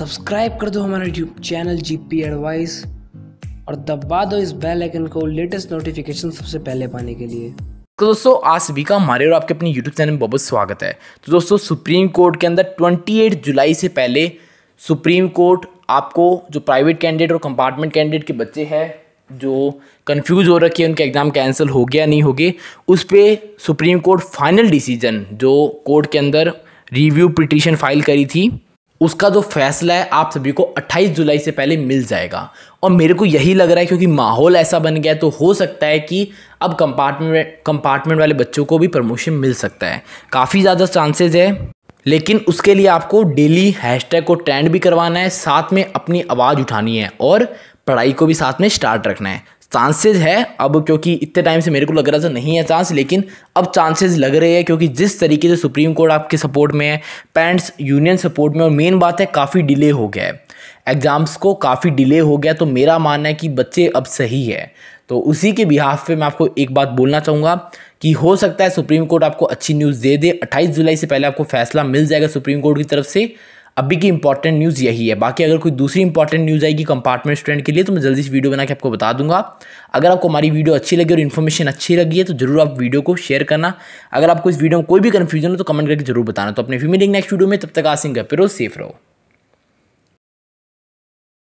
subscribe कर दो हमारा YouTube channel G P advice और दबा दो इस बेल आइकन को लेटेस्ट नोटिफिकेशन सबसे पहले पाने के लिए तो दोस्तों आज सभी का हमारे और आपके अपने यूट्यूब चैनल में बहुत स्वागत है तो दोस्तों सुप्रीम कोर्ट के अंदर 28 जुलाई से पहले सुप्रीम कोर्ट आपको जो प्राइवेट कैंडिडेट और कंपार्टमेंट कैंडिडेट के बच्चे हैं जो कंफ्यूज हो रखे उनके एग्ज़ाम कैंसिल हो गया नहीं हो गए उस पर सुप्रीम कोर्ट फाइनल डिसीजन जो कोर्ट के अंदर रिव्यू पिटिशन फाइल करी थी उसका जो फैसला है आप सभी को 28 जुलाई से पहले मिल जाएगा और मेरे को यही लग रहा है क्योंकि माहौल ऐसा बन गया तो हो सकता है कि अब कंपार्टमेंट कंपार्टमेंट वाले बच्चों को भी प्रमोशन मिल सकता है काफ़ी ज़्यादा चांसेज है लेकिन उसके लिए आपको डेली हैशटैग को ट्रेंड भी करवाना है साथ में अपनी आवाज़ उठानी है और पढ़ाई को भी साथ में स्टार्ट रखना है चांसेस है अब क्योंकि इतने टाइम से मेरे को लग रहा था नहीं है चांस लेकिन अब चांसेस लग रहे हैं क्योंकि जिस तरीके से सुप्रीम कोर्ट आपके सपोर्ट में है पेरेंट्स यूनियन सपोर्ट में और मेन बात है काफ़ी डिले हो गया है एग्ज़ाम्स को काफ़ी डिले हो गया तो मेरा मानना है कि बच्चे अब सही है तो उसी के बिहाफ पे मैं आपको एक बात बोलना चाहूँगा कि हो सकता है सुप्रीम कोर्ट आपको अच्छी न्यूज़ दे दे 28 जुलाई से पहले आपको फैसला मिल जाएगा सुप्रीम कोर्ट की तरफ से अभी की इंपॉर्टेंट न्यूज़ यही है बाकी अगर कोई दूसरी इंपॉर्टेंट न्यूज़ आएगी कंपार्टमेंट स्टूडेंट के लिए तो मैं जल्दी से वीडियो बना के आपको बता दूंगा अगर आपको हमारी वीडियो अच्छी लगी और इन्फॉर्मेशन अच्छी लगी है तो जरूर आप वीडियो को शेयर करना अगर आपको इस वीडियो में कोई भी कन्फ्यूजन हो तो कमेंट करके जरूर बताना तो अपने फीमेल नेक्स्ट वीडियो में तब तक आसिंग फिर सेफ रहो